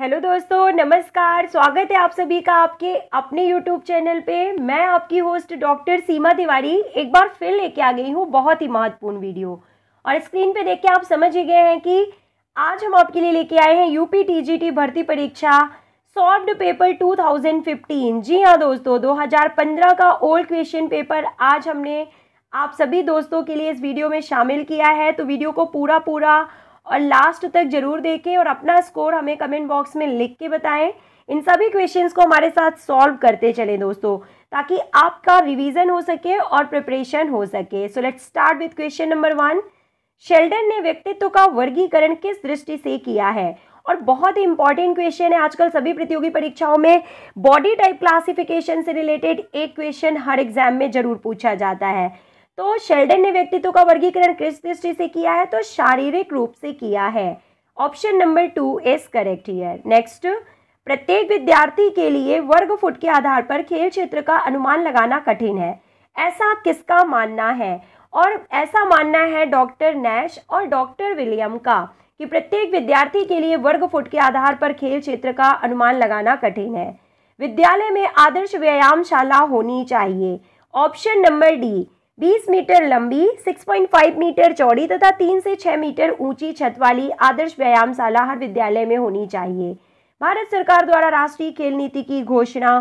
hello दोस्तों नमस्कार स्वागत है आप सभी का आपके अपने यूट्यूब चैनल पे मैं आपकी होस्ट डॉक्टर सीमा तिवारी एक बार फिर लेके आ गई हूँ बहुत ही महत्वपूर्ण वीडियो और स्क्रीन पे देख के आप समझ ही गए हैं कि आज हम आपके लिए लेके आए हैं यूपी टीजीटी भर्ती परीक्षा सॉफ्ट पेपर 2015 जी हाँ दोस्तों 2015 का ओल्ड क्वेश्चन पेपर आज हमने आप सभी दोस्तों के लिए इस वीडियो में शामिल किया है तो वीडियो को पूरा पूरा और लास्ट तक जरूर देखें और अपना स्कोर हमें कमेंट बॉक्स में लिख के बताएं इन सभी क्वेश्चंस को हमारे साथ सॉल्व करते चलें दोस्तों ताकि आपका रिवीजन हो सके और प्रिपरेशन हो सके so let start with question number one Sheldon ने व्यक्तित्व का वर्गीकरण किस दृष्टि से किया है और बहुत ही इंपॉर्टेंट क्वेश्चन है आजकल सभी प्रतियोगी परीक्षाओं में बॉडी टाइप क्लासिफिकेशन से रिलेटेड एक क्वेश्चन हर एग्जाम में जरूर पूछा जाता है तो शेल्डन ने व्यक्तित्व का वर्गीकरण किस दृष्टि से किया है तो शारीरिक रूप से किया है option number two is correct here next प्रत्येक विद्यार्थी के लिए वर्ग फुट के आधार पर खेल क्षेत्र का अनुमान लगाना कठिन है ऐसा किसका मानना है और ऐसा मानना है डॉक्टर नैश और डॉक्टर विलियम का कि प्रत्येक विद्यार्थी के लिए वर्ग फुट के आधार पर खेल क्षेत्र का अनुमान लगाना कठिन है विद्यालय में आदर्श व्यायामशाला होनी चाहिए ऑप्शन नंबर डी 20 मीटर लंबी 6.5 मीटर चौड़ी तथा 3 से 6 मीटर ऊंची छत वाली आदर्श व्यायामशाला हर विद्यालय में होनी चाहिए भारत सरकार द्वारा राष्ट्रीय खेल नीति की घोषणा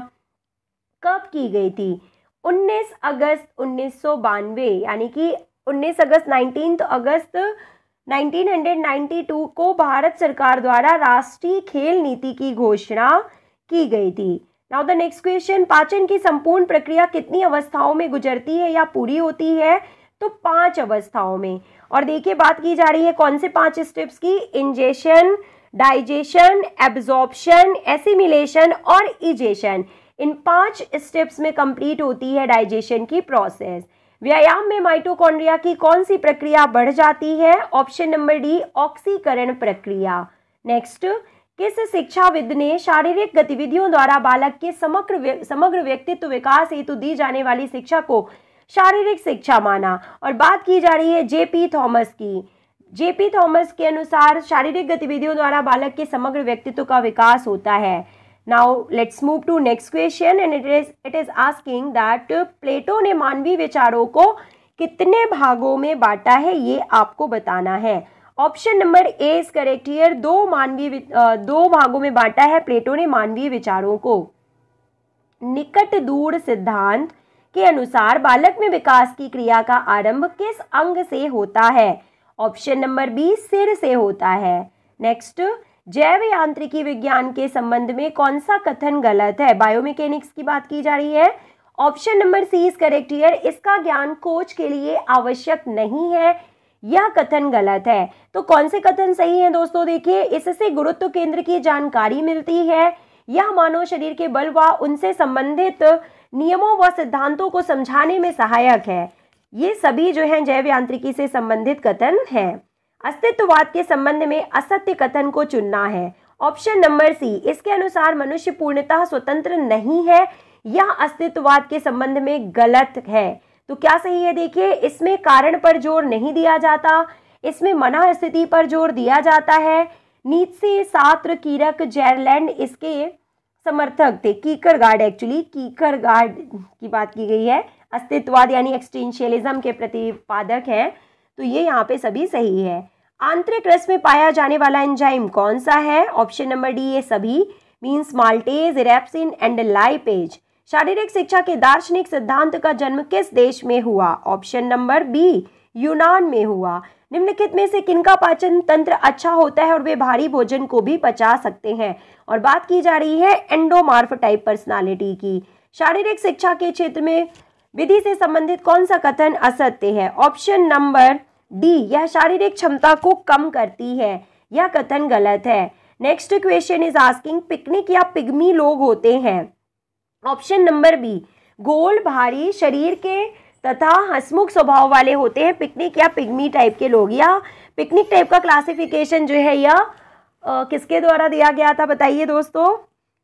कब की गई थी 19 अगस्त उन्नीस यानी कि 19 अगस्त नाइनटीन अगस्त 1992 को भारत सरकार द्वारा राष्ट्रीय खेल नीति की घोषणा की गई थी नाउ द नेक्स्ट क्वेश्चन पाचन की संपूर्ण प्रक्रिया कितनी अवस्थाओं में गुजरती है या पूरी होती है तो पांच अवस्थाओं में और देखिए बात की जा रही है कौन से पांच स्टेप्स की इंजेशन डाइजेशन एब्जॉर्प्शन एसिमिलेशन और इजेशन इन पांच स्टेप्स में कंप्लीट होती है डाइजेशन की प्रोसेस व्यायाम में माइटोकॉन्ड्रिया की कौन सी प्रक्रिया बढ़ जाती है ऑप्शन नंबर डी ऑक्सीकरण प्रक्रिया नेक्स्ट किस शिक्षाविद ने शारीरिक गतिविधियों द्वारा बालक के समग्र समग्र व्यक्तित्व विकास हेतु दी जाने वाली शिक्षा को शारीरिक शिक्षा माना और बात की जा रही है जेपी थॉमस की जेपी थॉमस के अनुसार शारीरिक गतिविधियों द्वारा बालक के समग्र व्यक्तित्व का विकास होता है now let's move to next question and it is it is asking that Plato ने मानवीय विचारों को कितने भागों में बांटा है ये आपको बताना है option number A is correct here दो मानवीय दो भागों में बांटा है प्लेटो ने मानवीय विचारों को निकट दूर सिद्धांत के अनुसार बालक में विकास की क्रिया का आरंभ किस अंग से होता है ऑप्शन नंबर बी सिर से होता है नेक्स्ट जैव यांत्रिकी विज्ञान के संबंध में कौन सा कथन गलत है बायोमिकेनिक्स की बात की जा रही है option number C is correct here इसका ज्ञान कोच के लिए आवश्यक नहीं है यह कथन गलत है तो कौन से कथन सही है दोस्तों देखिए इससे गुरुत्व केंद्र की जानकारी मिलती है यह मानव शरीर के बल व उनसे संबंधित नियमों व सिद्धांतों को समझाने में सहायक है ये सभी जो है जैव यांत्रिकी से संबंधित कथन है अस्तित्ववाद के संबंध में असत्य कथन को चुनना है ऑप्शन नंबर सी इसके अनुसार मनुष्य पूर्णतः स्वतंत्र नहीं है यह अस्तित्ववाद के संबंध में गलत है तो क्या सही है देखिए इसमें कारण पर जोर नहीं दिया जाता इसमें मना स्थिति पर जोर दिया जाता है से सात्र कीरक जैरलैंड इसके समर्थक थे कीकर गार्ड एक्चुअली कीकर गार्ड की बात की गई है अस्तित्ववाद यानी एक्सटेंशियलिज्म के प्रतिपादक हैं तो ये यहाँ पे सभी सही है आंतरिक रस में पाया जाने वाला एंजाइम कौन सा है ऑप्शन नंबर डी ये सभी means maltase pepsin and lipase शारीरिक शिक्षा के दार्शनिक सिद्धांत का जन्म किस देश में हुआ ऑप्शन नंबर बी यूनान में हुआ निम्नलिखित में से किनका पाचन तंत्र अच्छा होता है और वे भारी भोजन को भी पचा सकते हैं और बात की जा रही है एंडोमार्फ टाइप पर्सनालिटी की शारीरिक शिक्षा के क्षेत्र में विधि से संबंधित कौन सा कथन असत्य है ऑप्शन नंबर डी यह शारीरिक क्षमता को कम करती है यह कथन गलत है next question is asking picnic या पिग्मी लोग होते हैं ऑप्शन नंबर बी गोल भारी शरीर के तथा हंसमुख स्वभाव वाले होते हैं पिकनिक या पिग्मी टाइप के लोग या पिकनिक टाइप का क्लासिफिकेशन जो है यह किसके द्वारा दिया गया था बताइए दोस्तों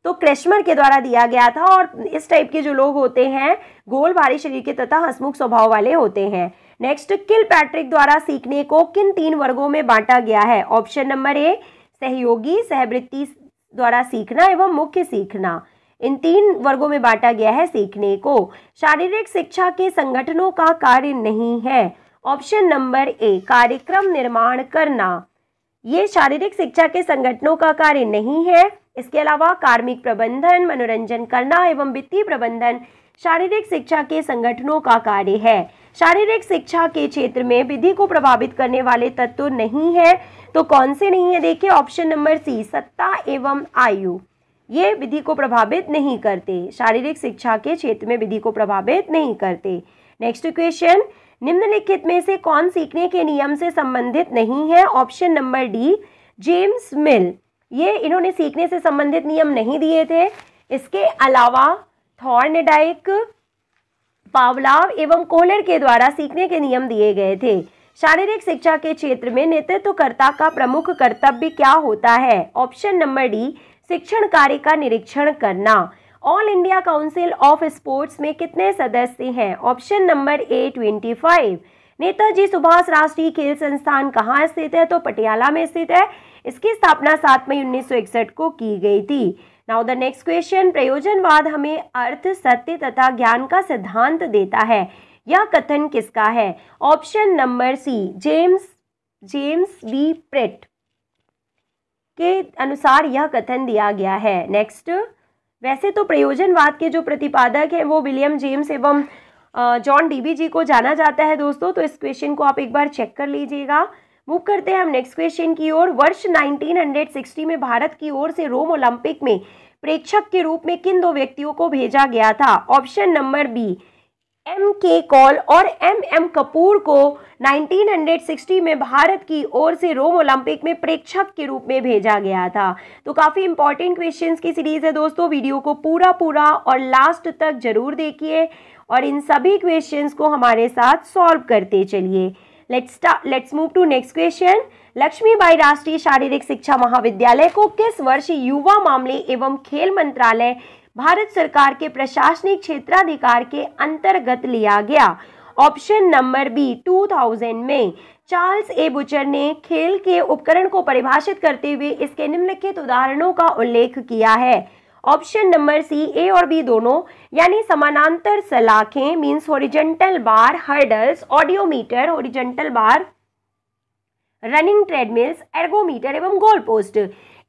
तो क्रेशमर के द्वारा दिया गया था और इस टाइप के जो लोग होते हैं गोल भारी शरीर के तथा हंसमुख स्वभाव वाले होते हैं नेक्स्ट किल पैट्रिक द्वारा सीखने को किन तीन वर्गों में बांटा गया है ऑप्शन नंबर ए सहयोगी सहवृत्ति द्वारा सीखना एवं मुख्य सीखना इन तीन वर्गों में बांटा गया है सीखने को शारीरिक शिक्षा के संगठनों का कार्य नहीं है ऑप्शन नंबर ए कार्यक्रम निर्माण करना ये शारीरिक शिक्षा के संगठनों का कार्य नहीं है इसके अलावा कार्मिक प्रबंधन मनोरंजन करना एवं वित्तीय प्रबंधन शारीरिक शिक्षा के संगठनों का कार्य है शारीरिक शिक्षा के क्षेत्र में विधि को प्रभावित करने वाले तत्व नहीं है तो कौन से नहीं है देखिए ऑप्शन नंबर सी सत्ता एवं आयु ये विधि को प्रभावित नहीं करते शारीरिक शिक्षा के क्षेत्र में विधि को प्रभावित नहीं करते नेक्स्ट क्वेश्चन निम्नलिखित में से कौन सीखने के नियम से संबंधित नहीं है option number D James Mill ये इन्होंने सीखने से संबंधित नियम नहीं दिए थे इसके अलावा थॉर्नडाइक पावलाव एवं कोहलर के द्वारा सीखने के नियम दिए गए थे शारीरिक शिक्षा के क्षेत्र में नेतृत्वकर्ता का प्रमुख कर्तव्य क्या होता है ऑप्शन नंबर डी शिक्षण कार्य का निरीक्षण करना All India Council of Sports में कितने सदस्य हैं option number A twenty five Netaji Subhash राष्ट्रीय खेल संस्थान कहाँ स्थित है तो पटियाला में स्थित है इसकी स्थापना सात मई उन्नीस सौ इकसठ को की गई थी नाउ द नेक्स्ट क्वेश्चन प्रयोजनवाद हमें अर्थ सत्य तथा ज्ञान का सिद्धांत देता है यह कथन किसका है option number C James James B Pratt के अनुसार यह कथन दिया गया है नेक्स्ट वैसे तो प्रयोजनवाद के जो प्रतिपादक हैं वो विलियम जेम्स एवं जॉन डीबी जी को जाना जाता है दोस्तों तो इस क्वेश्चन को आप एक बार चेक कर लीजिएगा मूव करते हैं हम नेक्स्ट क्वेश्चन की ओर वर्ष 1960 में भारत की ओर से रोम ओलंपिक में प्रेक्षक के रूप में किन दो व्यक्तियों को भेजा गया था option number B M K Kaul और एम एम कपूर को 1960 में भारत की ओर से रोम ओलंपिक में प्रेक्षक के रूप में भेजा गया था तो काफ़ी इंपॉर्टेंट क्वेश्चंस की सीरीज है दोस्तों वीडियो को पूरा पूरा और लास्ट तक जरूर देखिए और इन सभी क्वेश्चंस को हमारे साथ सॉल्व करते चलिए let's let's move to next question Lakshmibai राष्ट्रीय शारीरिक शिक्षा महाविद्यालय को किस वर्ष युवा मामले एवं खेल मंत्रालय भारत सरकार के प्रशासनिक क्षेत्राधिकार के अंतर्गत लिया गया ऑप्शन नंबर बी 2000 में चार्ल्स ए बुचर ने खेल के उपकरण को परिभाषित करते हुए इसके निम्नलिखित उदाहरणों का उल्लेख किया है ऑप्शन नंबर सी ए और बी दोनों यानी समानांतर सलाखें means horizontal bar hurdles audiometer horizontal bar running treadmills ergometer एवं गोल पोस्ट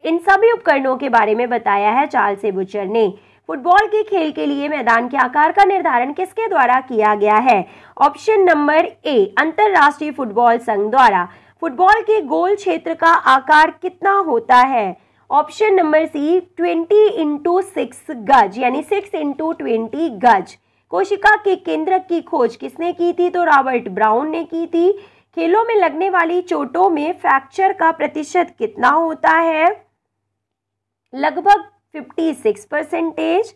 इन सभी उपकरणों के बारे में बताया है चार्ल्स ए बुचर ने फुटबॉल के खेल के लिए मैदान के आकार का निर्धारण किसके द्वारा किया गया है ऑप्शन नंबर ए अंतरराष्ट्रीय फुटबॉल संघ द्वारा फुटबॉल के गोल क्षेत्र का आकार कितना होता है option number C twenty into six गज यानी सिक्स इंटू ट्वेंटी गज कोशिका के केंद्र की खोज किसने की थी तो रॉबर्ट ब्राउन ने की थी खेलों में लगने वाली चोटों में फ्रैक्चर का प्रतिशत कितना होता है लगभग 56 परसेंटेज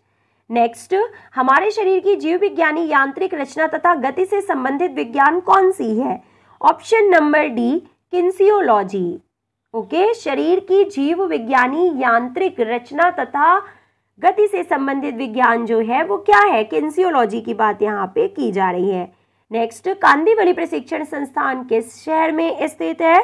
नेक्स्ट हमारे शरीर की जीव विज्ञानी यांत्रिक रचना तथा गति से संबंधित विज्ञान कौन सी है option number D kinesiology okay शरीर की जीव विज्ञानी यांत्रिक रचना तथा गति से संबंधित विज्ञान जो है वो क्या है किन्सियोलॉजी की बात यहाँ पे की जा रही है नेक्स्ट कांदीवली प्रशिक्षण संस्थान किस शहर में स्थित है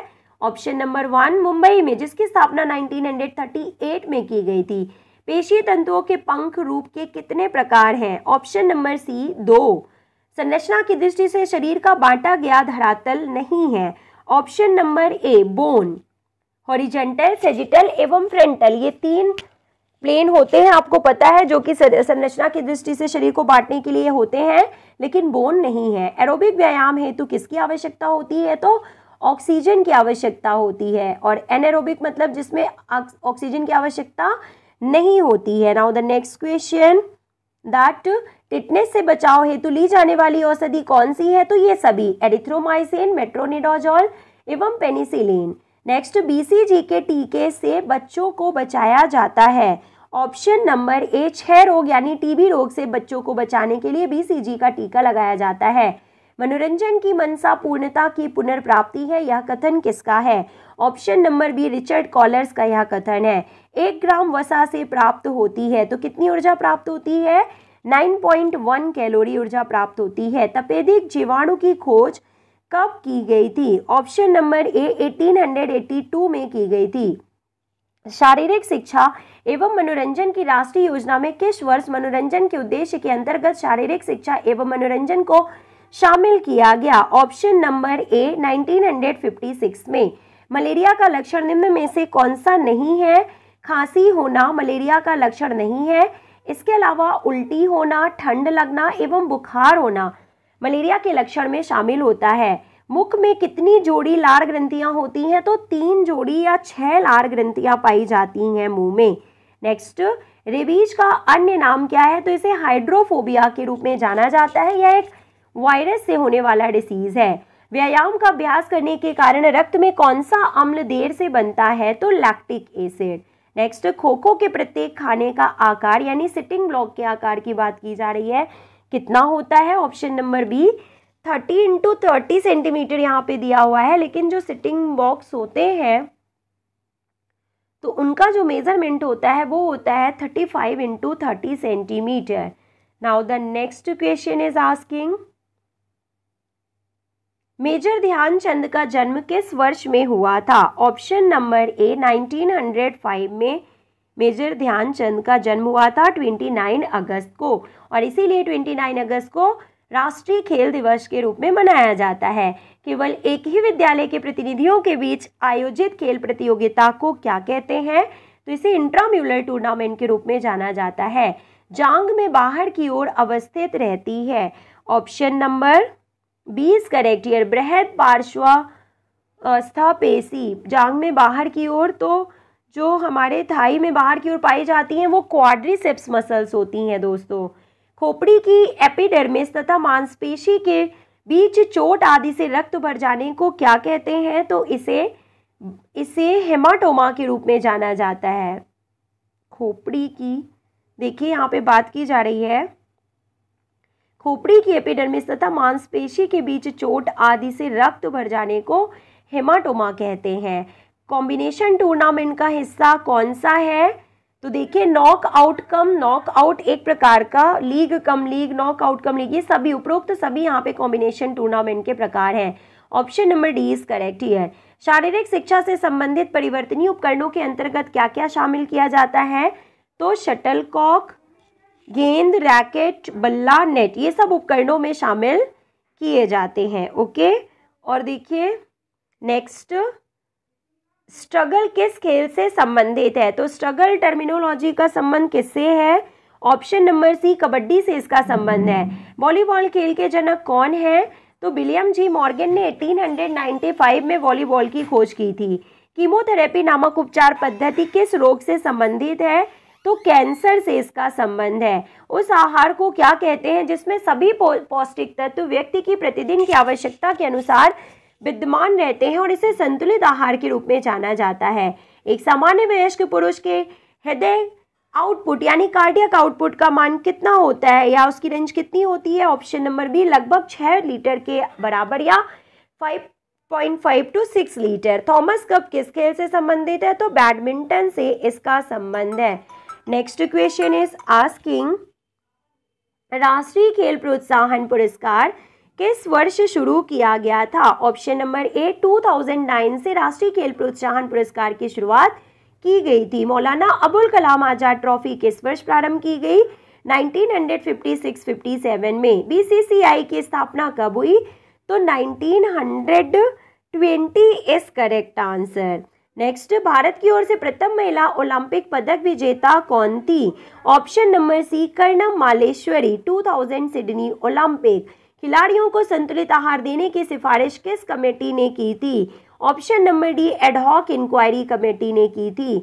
ऑप्शन नंबर वन मुंबई में जिसकी स्थापना 1938 में की गई थी पेशी तंतुओं के पंख रूप के कितने प्रकार हैं ऑप्शन नंबर सी दो संरचना की दृष्टि से शरीर का बांटा गया धरातल नहीं है ऑप्शन नंबर ए बोन हॉरिजेंटल सेजिटल एवं फ्रंटल ये तीन प्लेन होते हैं आपको पता है जो कि संरचना की दृष्टि से शरीर को बांटने के लिए होते हैं लेकिन बोन नहीं है एरोबिक व्यायाम हेतु किसकी आवश्यकता होती है तो ऑक्सीजन की आवश्यकता होती है और एनएरोबिक मतलब जिसमें ऑक्सीजन की आवश्यकता नहीं होती है now the next question that tetanus से बचाव हेतु ली जाने वाली औषधि कौन सी है तो ये सभी एडिथ्रोमाइसिन मेट्रोनिडोजॉल एवं पेनिसिलिन नेक्स्ट बीसीजी के टीके से बच्चों को बचाया जाता है ऑप्शन नंबर ए छह रोग यानी टीबी रोग से बच्चों को बचाने के लिए बीसीजी का टीका लगाया जाता है मनोरंजन की मनसा पूर्णता की पुनर्प्राप्ति है यह कथन किसका है option number B Richard Collars का यह कथन है एक ग्राम वसा से प्राप्त होती है तो कितनी ऊर्जा प्राप्त होती है 9.1 कैलोरी ऊर्जा प्राप्त होती है तपेदिक जीवाणु की खोज कब की गई थी ऑप्शन नंबर ए 1882 में की गई थी शारीरिक शिक्षा एवं मनोरंजन की राष्ट्रीय योजना में किस वर्ष मनोरंजन के उद्देश्य के अंतर्गत शारीरिक शिक्षा एवं मनोरंजन को शामिल किया गया ऑप्शन नंबर ए 1956 में मलेरिया का लक्षण निम्न में से कौन सा नहीं है खांसी होना मलेरिया का लक्षण नहीं है इसके अलावा उल्टी होना ठंड लगना एवं बुखार होना मलेरिया के लक्षण में शामिल होता है मुख में कितनी जोड़ी लार ग्रंथियां होती हैं तो तीन जोड़ी या छह लार ग्रंथियां पाई जाती हैं मुंह में नेक्स्ट रेबीज का अन्य नाम क्या है तो इसे हाइड्रोफोबिया के रूप में जाना जाता है यह एक वायरस से होने वाला डिसीज है व्यायाम का अभ्यास करने के कारण रक्त में कौन सा अम्ल देर से बनता है तो लैक्टिक एसिड नेक्स्ट खोखो के प्रत्येक खाने का आकार यानी सिटिंग ब्लॉक के आकार की बात की जा रही है कितना होता है option number B thirty into thirty centimetre यहाँ पे दिया हुआ है लेकिन जो सिटिंग बॉक्स होते हैं तो उनका जो मेजरमेंट होता है वो होता है thirty five into thirty centimetre now the next question is asking major Dhyanchand का जन्म किस वर्ष में हुआ था ऑप्शन नंबर ए 1905 में मेजर ध्यानचंद का जन्म हुआ था 29 अगस्त को और इसीलिए 29 अगस्त को राष्ट्रीय खेल दिवस के रूप में मनाया जाता है केवल एक ही विद्यालय के प्रतिनिधियों के बीच आयोजित खेल प्रतियोगिता को क्या कहते हैं तो इसे इंट्राम्यूलर टूर्नामेंट के रूप में जाना जाता है जांग में बाहर की ओर अवस्थित रहती है ऑप्शन नंबर बीस करेक्ट ईयर बृहद पार्श्वस्था पेशी जांग में बाहर की ओर तो जो हमारे थाई में बाहर की ओर पाई जाती हैं वो क्वाड्रिसेप्स मसल्स होती हैं दोस्तों खोपड़ी की एपिडर्मिस तथा मांसपेशी के बीच चोट आदि से रक्त भर जाने को क्या कहते हैं तो इसे इसे हेमाटोमा के रूप में जाना जाता है खोपड़ी की देखिए यहाँ पे बात की जा रही है खोपड़ी की एपिडर्मिस तथा मांसपेशी के बीच चोट आदि से रक्त भर जाने को हेमाटोमा कहते हैं कॉम्बिनेशन टूर्नामेंट का हिस्सा कौन सा है तो देखिए knock out cum knock out एक प्रकार का league cum league knock out cum league ये सभी उपरोक्त सभी यहाँ पे कॉम्बिनेशन टूर्नामेंट के प्रकार हैं option number D is correct here शारीरिक शिक्षा से संबंधित परिवर्तनीय उपकरणों के अंतर्गत क्या क्या शामिल किया जाता है तो शटल कॉक गेंद रैकेट बल्ला नेट ये सब उपकरणों में शामिल किए जाते हैं ओके और देखिए नेक्स्ट स्ट्रगल किस खेल से संबंधित है तो स्ट्रगल टर्मिनोलॉजी का संबंध किससे है ऑप्शन नंबर सी कबड्डी से इसका संबंध है वॉलीबॉल खेल के जनक कौन है तो विलियम जी मॉर्गन ने 1895 में वॉलीबॉल की खोज की थी कीमोथेरेपी नामक उपचार पद्धति किस रोग से संबंधित है तो कैंसर से इसका संबंध है उस आहार को क्या कहते हैं जिसमें सभी पौष्टिक तत्व व्यक्ति की प्रतिदिन की आवश्यकता के अनुसार विद्यमान रहते हैं और इसे संतुलित आहार के रूप में जाना जाता है एक सामान्य वयस्क पुरुष के हृदय आउटपुट यानी कार्डियक आउटपुट का मान कितना होता है या उसकी रेंज कितनी होती है ऑप्शन नंबर बी लगभग छः लीटर के बराबर या five point five two six litre Thomas cup किस खेल से संबंधित है तो बैडमिंटन से इसका संबंध है नेक्स्ट क्वेश्चन इज आस्किंग राष्ट्रीय खेल प्रोत्साहन पुरस्कार किस वर्ष शुरू किया गया था ऑप्शन नंबर ए 2009 से राष्ट्रीय खेल प्रोत्साहन पुरस्कार की शुरुआत की गई थी मौलाना अबुल कलाम आजाद ट्रॉफी किस वर्ष प्रारंभ की गई 1956-57 में बीसीसीआई की स्थापना कब हुई तो 1920 hundred twenty is correct answer next Bharat की ओर से प्रथम महिला ओलंपिक पदक विजेता कौन थी option number C Karnam Malleswari 2000 Sydney Olympic खिलाड़ियों को संतुलित आहार देने की सिफारिश किस कमेटी ने की थी option number D ad hoc inquiry committee ने की थी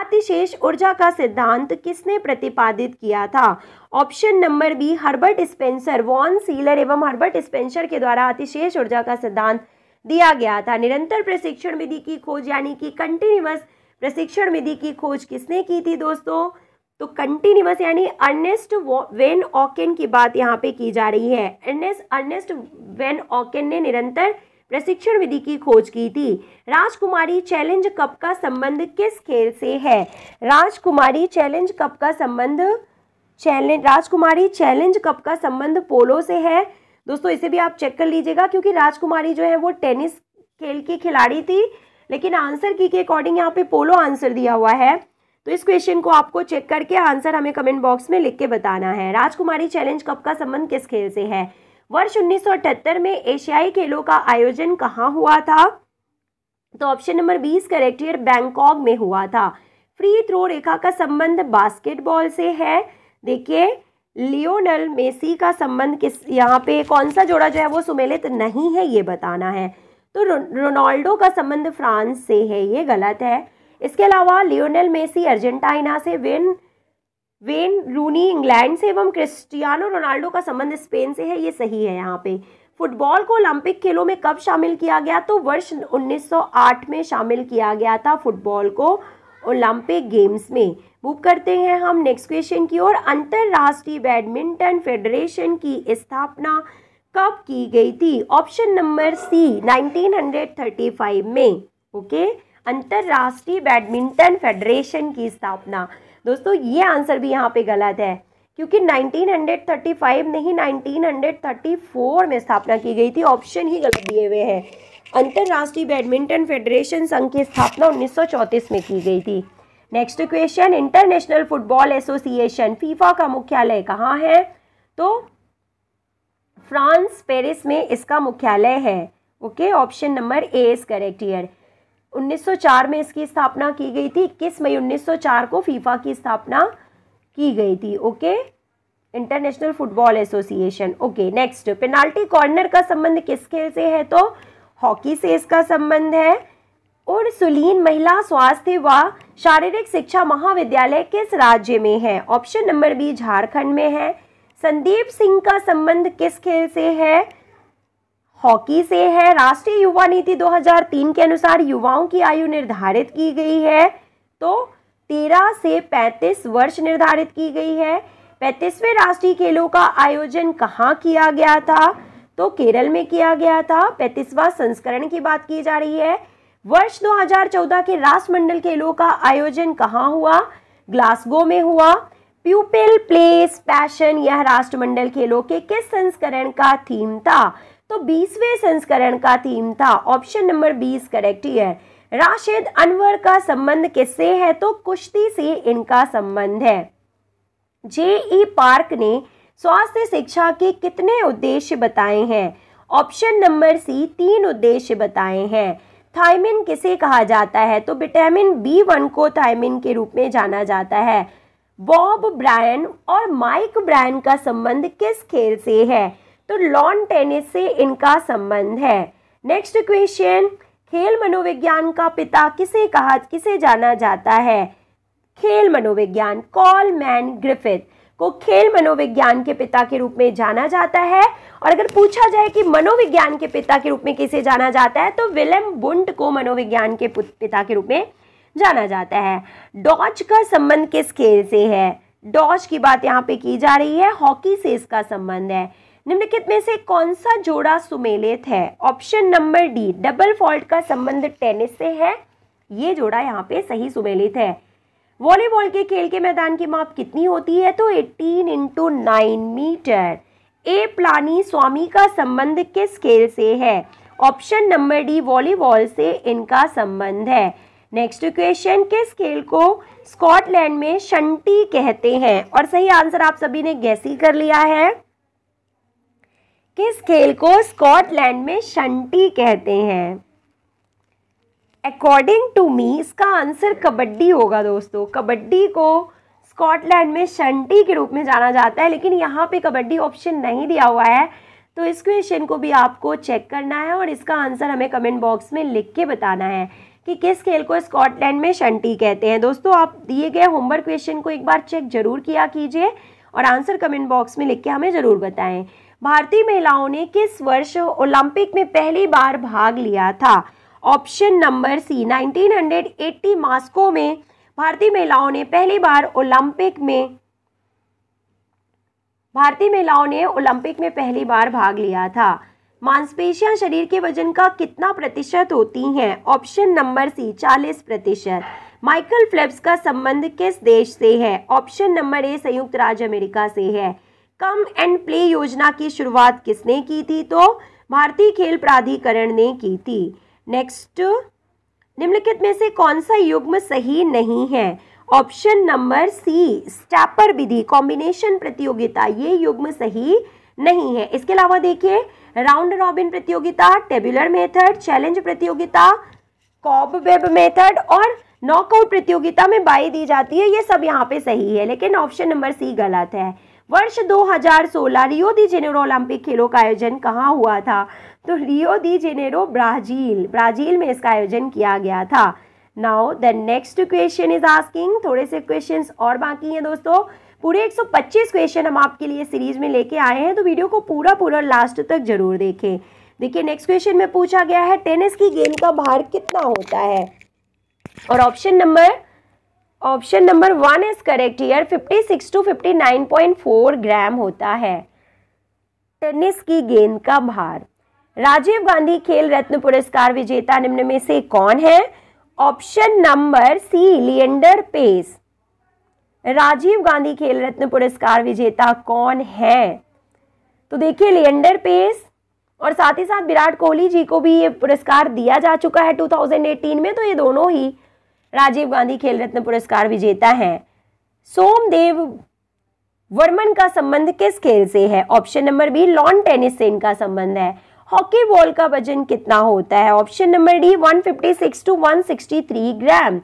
अतिशेष ऊर्जा का सिद्धांत किसने प्रतिपादित किया था option number B Herbert Spencer von Schiller एवं हर्बर्ट स्पेंसर के द्वारा अतिशेष ऊर्जा का सिद्धांत दिया गया था निरंतर प्रशिक्षण विधि की खोज यानी कि कंटिन्यूस प्रशिक्षण विधि की खोज किसने की थी दोस्तों तो कंटिन्यूस यानी अर्नेस्ट वेन ऑकेन की बात यहाँ पे की जा रही है अर्नेस्ट अर्नेस्ट वेन ऑकेन ने निरंतर प्रशिक्षण विधि की खोज की थी राजकुमारी चैलेंज कप का संबंध किस खेल से है राजकुमारी चैलेंज कप का संबंध चैलेंज राजकुमारी चैलेंज कप का संबंध पोलो से है दोस्तों इसे भी आप चेक कर लीजिएगा क्योंकि राजकुमारी जो है वो टेनिस खेल की खिलाड़ी थी लेकिन आंसर की के अकॉर्डिंग यहाँ पे पोलो आंसर दिया हुआ है तो इस क्वेश्चन को आपको चेक करके आंसर हमें कमेंट बॉक्स में लिख के बताना है राजकुमारी चैलेंज कप का संबंध किस खेल से है वर्ष उन्नीस में एशियाई खेलों का आयोजन कहाँ हुआ था तो ऑप्शन नंबर बीस करेक्ट ईयर बैंकॉक में हुआ था फ्री थ्रो रेखा का संबंध बास्केटबॉल से है देखिए लियोनल मेसी का संबंध किस यहाँ पे कौन सा जोड़ा जो है वो सुमेलित नहीं है ये बताना है तो रोनाल्डो का संबंध फ्रांस से है ये गलत है इसके अलावा लियोनल मेसी अर्जेंटाइना से वेन वेन रूनी इंग्लैंड से एवं क्रिस्टियानो रोनाल्डो का संबंध स्पेन से है ये सही है यहाँ पे फुटबॉल को ओलंपिक खेलों में कब शामिल किया गया तो वर्ष 1908 में शामिल किया गया था फुटबॉल को ओलंपिक गेम्स में मूव करते हैं हम नेक्स्ट क्वेश्चन की ओर अंतर्राष्ट्रीय बैडमिंटन फेडरेशन की स्थापना कब की गई थी ऑप्शन नंबर सी 1935 में ओके अंतर्राष्ट्रीय बैडमिंटन फेडरेशन की स्थापना दोस्तों ये आंसर भी यहाँ पे गलत है क्योंकि 1935 नहीं 1934 में स्थापना की गई थी ऑप्शन ही गलत दिए हुए हैं अंतर्राष्ट्रीय बैडमिंटन फेडरेशन संघ की स्थापना उन्नीस में की गई थी next question international football association FIFA का मुख्यालय कहाँ है तो फ्रांस पेरिस में इसका मुख्यालय है okay option number A is correct here 1904 में इसकी स्थापना की गई थी इक्कीस मई 1904 को फीफा की स्थापना की गई थी okay international football association okay next penalty corner का संबंध किस खेल से है तो हॉकी से इसका संबंध है और सुलीन महिला स्वास्थ्य व शारीरिक शिक्षा महाविद्यालय किस राज्य में है ऑप्शन नंबर बी झारखंड में है संदीप सिंह का संबंध किस खेल से है हॉकी से है राष्ट्रीय युवा नीति 2003 के अनुसार युवाओं की आयु निर्धारित की गई है तो 13 से 35 वर्ष निर्धारित की गई है पैंतीसवें राष्ट्रीय खेलों का आयोजन कहाँ किया गया था तो केरल में किया गया था पैंतीसवा संस्करण की बात की जा रही है वर्ष 2014 के राष्ट्रमंडल खेलों का आयोजन कहाँ हुआ ग्लासगो में हुआ प्यूपिल प्लेस पैशन यह राष्ट्रमंडल खेलों के किस संस्करण का थीम था तो बीसवें संस्करण का थीम था ऑप्शन नंबर बीस करेक्ट ही है राशिद अनवर का संबंध किससे है तो कुश्ती से इनका संबंध है जे ई पार्क ने स्वास्थ्य शिक्षा के कितने उद्देश्य बताए हैं ऑप्शन नंबर सी तीन उद्देश्य बताए हैं थायमिन किसे कहा जाता है तो विटामिन बी वन को थायमिन के रूप में जाना जाता है बॉब ब्रायन और माइक ब्रायन का संबंध किस खेल से है तो लॉन टेनिस से इनका संबंध है नेक्स्ट क्वेश्चन खेल मनोविज्ञान का पिता किसे कहा किसे जाना जाता है खेल मनोविज्ञान कॉल मैन ग्रिफिथ को खेल मनोविज्ञान के पिता के रूप में जाना जाता है और अगर पूछा जाए कि मनोविज्ञान के पिता के रूप में किसे जाना जाता है तो विलियम बुंट को मनोविज्ञान के पिता के रूप में जाना जाता है डॉज का संबंध किस खेल से है डॉज की बात यहाँ पे की जा रही है हॉकी से इसका संबंध है निम्नलिखित में से कौन सा जोड़ा सुमेलित है option number D double fault का संबंध टेनिस से है ये जोड़ा यहाँ पे सही सुमेलित है वॉलीबॉल के खेल के मैदान की माप कितनी होती है तो 18 into nine metre A Palani Swami का संबंध किस खेल से है ऑप्शन नंबर डी वॉलीबॉल से इनका संबंध है नेक्स्ट क्वेश्चन किस खेल को स्कॉटलैंड में शंटी कहते हैं और सही आंसर आप सभी ने गैस ही कर लिया है किस खेल को स्कॉटलैंड में शंटी कहते हैं अकॉर्डिंग टू मी इसका आंसर कबड्डी होगा दोस्तों कबड्डी को स्कॉटलैंड में शंटी के रूप में जाना जाता है लेकिन यहाँ पे कबड्डी ऑप्शन नहीं दिया हुआ है तो इस क्वेश्चन को भी आपको चेक करना है और इसका आंसर हमें कमेंट बॉक्स में लिख के बताना है कि किस खेल को स्कॉटलैंड में शंटी कहते हैं दोस्तों आप दिए गए होमवर्क क्वेश्चन को एक बार चेक जरूर किया कीजिए और आंसर कमेंट बॉक्स में लिख के हमें ज़रूर बताएं भारतीय महिलाओं ने किस वर्ष ओलंपिक में पहली बार भाग लिया था ऑप्शन नंबर सी 1980 मास्को में भारतीय महिलाओं ने पहली बार ओलंपिक में भारतीय महिलाओं ने ओलंपिक में पहली बार भाग लिया था मांसपेशियां शरीर के वजन का कितना प्रतिशत होती हैं ऑप्शन नंबर सी 40 प्रतिशत माइकल फ्लेप्स का संबंध किस देश से है ऑप्शन नंबर ए संयुक्त राज्य अमेरिका से है कम एंड प्ले योजना की शुरुआत किसने की थी तो भारतीय खेल प्राधिकरण ने की थी नेक्स्ट निम्नलिखित में से कौन सा युग्म सही नहीं है ऑप्शन नंबर सी स्टैपर विधि कॉम्बिनेशन प्रतियोगिता ये युग्म सही नहीं है इसके अलावा देखिए राउंड रॉबिन प्रतियोगिता टेबुलर मेथड चैलेंज प्रतियोगिता कॉब वेब मेथड और नॉकआउट प्रतियोगिता में बाई दी जाती है ये सब यहाँ पे सही है लेकिन ऑप्शन नंबर सी गलत है वर्ष 2016 रियो दी जेनेरो ओलंपिक खेलों का आयोजन कहाँ हुआ था तो Rio de Janeiro Brazil Brazil में इसका आयोजन किया गया था now the next question is asking थोड़े से क्वेश्चंस और बाकी हैं दोस्तों पूरे 125 क्वेश्चन हम आपके लिए सीरीज में लेके आए हैं तो वीडियो को पूरा पूरा लास्ट तक जरूर देखें देखिए नेक्स्ट क्वेश्चन में पूछा गया है टेनिस की गेंद का भार कितना होता है और option number option number one is correct here 56 to four gram होता है टेनिस की गेंद का भार राजीव गांधी खेल रत्न पुरस्कार विजेता निम्न में से कौन है option number C Leander Paes Rajiv Gandhi Khel Ratna पुरस्कार विजेता कौन है तो देखिए लियंडर पेस और साथ ही साथ विराट कोहली जी को भी ये पुरस्कार दिया जा चुका है 2018 में तो ये दोनों ही राजीव गांधी खेल रत्न पुरस्कार विजेता हैं सोमदेव वर्मन का संबंध किस खेल से है option number B lawn tennis से इनका संबंध है हॉकी बॉल का वजन कितना होता है option number D 156 to 163 gram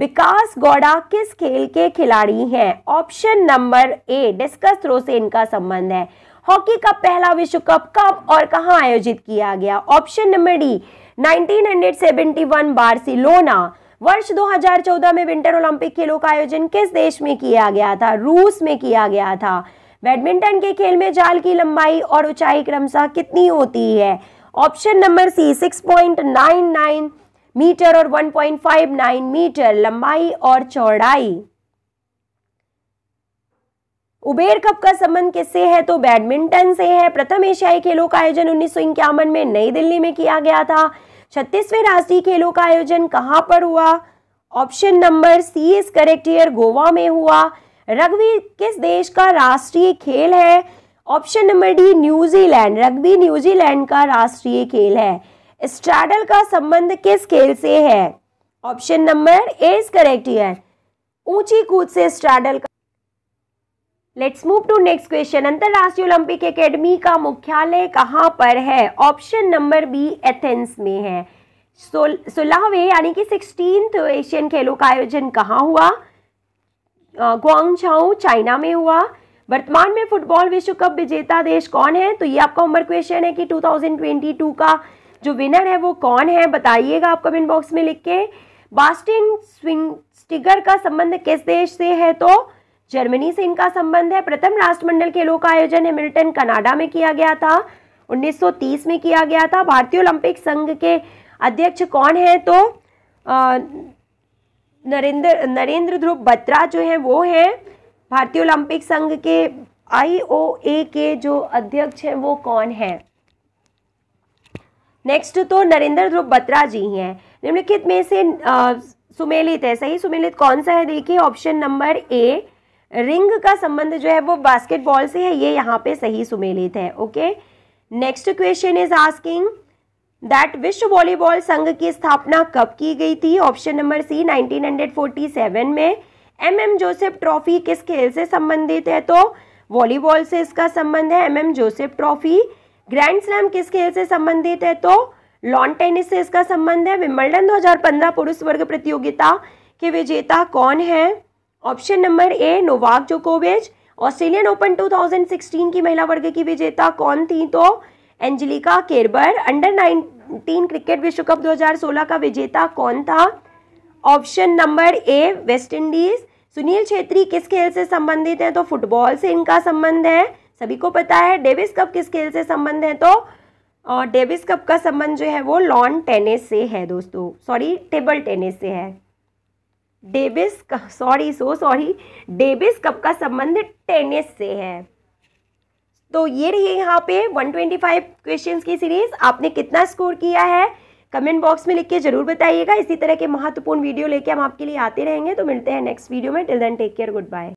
Vikas Gowda किस खेल के खिलाड़ी हैं option number A discus throw से इनका संबंध है हॉकी का पहला विश्व कप कब और कहां आयोजित किया गया ऑप्शन नंबर डी 1971 बार्सिलोना वर्ष 2014 में विंटर ओलंपिक खेलों का आयोजन किस देश में किया गया था रूस में किया गया था बैडमिंटन के खेल में जाल की लंबाई और ऊंचाई क्रमशः कितनी होती है ऑप्शन नंबर सी 6.99 मीटर और 1.59 मीटर लंबाई और चौड़ाई उबेर कप का संबंध किससे है तो बैडमिंटन से है प्रथम एशियाई खेलों का आयोजन उन्नीस में नई दिल्ली में किया गया था छत्तीसवें राष्ट्रीय खेलों का आयोजन कहाँ पर हुआ option number C is correct here Goa में हुआ रग्बी किस देश का राष्ट्रीय खेल है option number D New Zealand rugby New Zealand का राष्ट्रीय खेल है स्ट्रैडल का संबंध किस खेल से है option number A is correct here ऊंची कूद से स्ट्रैडल का let's move to next question अंतर्राष्ट्रीय ओलंपिक एकेडमी का मुख्यालय कहाँ पर है ऑप्शन नंबर बी एथेंस में है सोलहवें यानी कि सिक्सटीन एशियन खेलों का आयोजन कहाँ हुआ ग्वांगझाऊ चाइना में हुआ वर्तमान में फुटबॉल विश्व कप विजेता देश कौन है तो ये आपका उम्र क्वेश्चन है कि 2022 का जो विनर है वो कौन है बताइएगा आप कमेंट बॉक्स में लिख के बास्टिन स्विंग स्टिगर का संबंध किस देश से है तो जर्मनी से इनका संबंध है प्रथम राष्ट्रमंडल खेलों का आयोजन हेमिल्टन कनाडा में किया गया था 1930 में किया गया था भारतीय ओलंपिक संघ के अध्यक्ष कौन है तो नरेंद्र नरेंद्र ध्रुव बत्रा जो है वो है भारतीय ओलंपिक संघ के आईओए के जो अध्यक्ष हैं वो कौन है नेक्स्ट तो नरेंद्र ध्रुव बत्रा जी हैं निम्नलिखित में से आ, सुमेलित है सही सुमेलित कौन सा है देखिए ऑप्शन नंबर ए रिंग का संबंध जो है वो बास्केटबॉल से है ये यहाँ पे सही सुमेलित है okay next question is asking that विश्व वॉलीबॉल संघ की स्थापना कब की गई थी ऑप्शन नंबर सी 1947 में एम एम जोसेफ ट्रॉफी किस खेल से संबंधित है तो वॉलीबॉल से इसका संबंध है M M Joseph trophy grand slam किस खेल से संबंधित है तो लॉन टेनिस से इसका संबंध है विमल्डन 2015 पुरुष वर्ग प्रतियोगिता के विजेता कौन है ऑप्शन नंबर ए नोवाक जोकोविच ऑस्ट्रेलियन ओपन 2016 की महिला वर्ग की विजेता कौन थी तो एंजलिका केरबर अंडर 19 क्रिकेट विश्व कप 2016 का विजेता कौन था option number A West Indies Sunil Chhetri किस खेल से संबंधित हैं तो फुटबॉल से इनका संबंध है सभी को पता है डेविस कप किस खेल से संबंध है तो डेविस कप का संबंध जो है वो लॉन टेनिस से है दोस्तों सॉरी टेबल टेनिस से है Davis sorry so sorry Davis cup का संबंध टेनिस से है तो ये रही यहाँ पे 125 क्वेश्चंस की सीरीज आपने कितना स्कोर किया है कमेंट बॉक्स में लिख के जरूर बताइएगा इसी तरह के महत्वपूर्ण वीडियो लेके हम आपके लिए आते रहेंगे तो मिलते हैं नेक्स्ट वीडियो में till then take care good bye